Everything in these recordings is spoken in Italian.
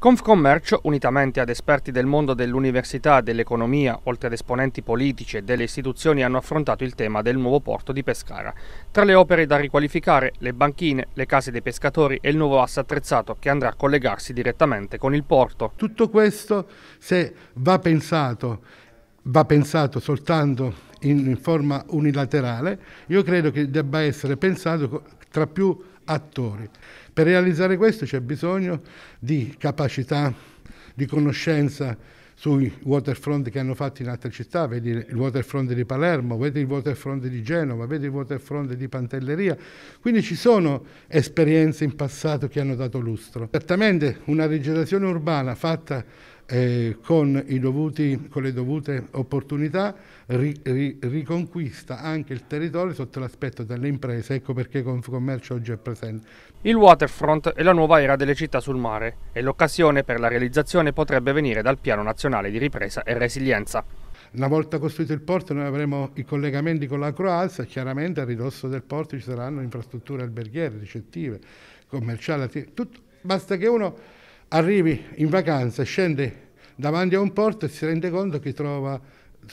Confcommercio, unitamente ad esperti del mondo dell'università, dell'economia, oltre ad esponenti politici e delle istituzioni, hanno affrontato il tema del nuovo porto di Pescara. Tra le opere da riqualificare, le banchine, le case dei pescatori e il nuovo asse attrezzato che andrà a collegarsi direttamente con il porto. Tutto questo, se va pensato, va pensato soltanto in forma unilaterale, io credo che debba essere pensato tra più attori. Per realizzare questo c'è bisogno di capacità, di conoscenza sui waterfront che hanno fatto in altre città, vedi il waterfront di Palermo, vedi il waterfront di Genova, vedi il waterfront di Pantelleria, quindi ci sono esperienze in passato che hanno dato lustro. Certamente una rigenerazione urbana fatta eh, con, dovuti, con, le dovute opportunità ri, ri, riconquista anche il territorio sotto l'aspetto delle imprese, ecco perché Confcommercio oggi è presente. Il waterfront è la nuova era delle città sul mare e l'occasione per la realizzazione potrebbe venire dal Piano Nazionale di Ripresa e Resilienza. Una volta costruito il porto noi avremo i collegamenti con la Croazia, chiaramente a ridosso del porto ci saranno infrastrutture alberghiere, ricettive, commerciali, tutto. basta che uno arrivi in vacanza, scende davanti a un porto e si rende conto che trova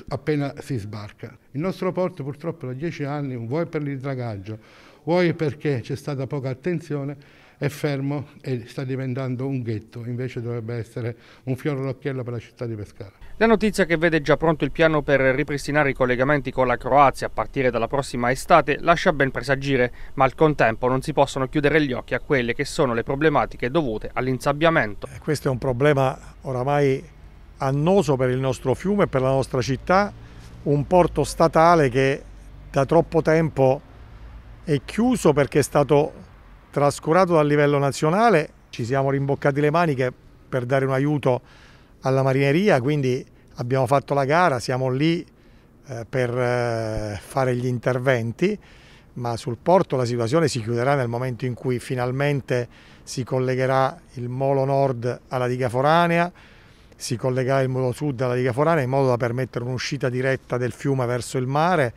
appena si sbarca. Il nostro porto purtroppo da dieci anni, vuoi per l'idragaggio, vuoi perché c'è stata poca attenzione, è fermo e sta diventando un ghetto, invece dovrebbe essere un fiore all'occhiello per la città di Pescara. La notizia che vede già pronto il piano per ripristinare i collegamenti con la Croazia a partire dalla prossima estate lascia ben presagire, ma al contempo non si possono chiudere gli occhi a quelle che sono le problematiche dovute all'insabbiamento. Eh, questo è un problema oramai annoso per il nostro fiume e per la nostra città, un porto statale che da troppo tempo è chiuso perché è stato trascurato dal livello nazionale. Ci siamo rimboccati le maniche per dare un aiuto alla marineria, quindi abbiamo fatto la gara, siamo lì eh, per eh, fare gli interventi, ma sul porto la situazione si chiuderà nel momento in cui finalmente si collegherà il Molo Nord alla diga foranea, si collegava il muro sud alla diga Forana in modo da permettere un'uscita diretta del fiume verso il mare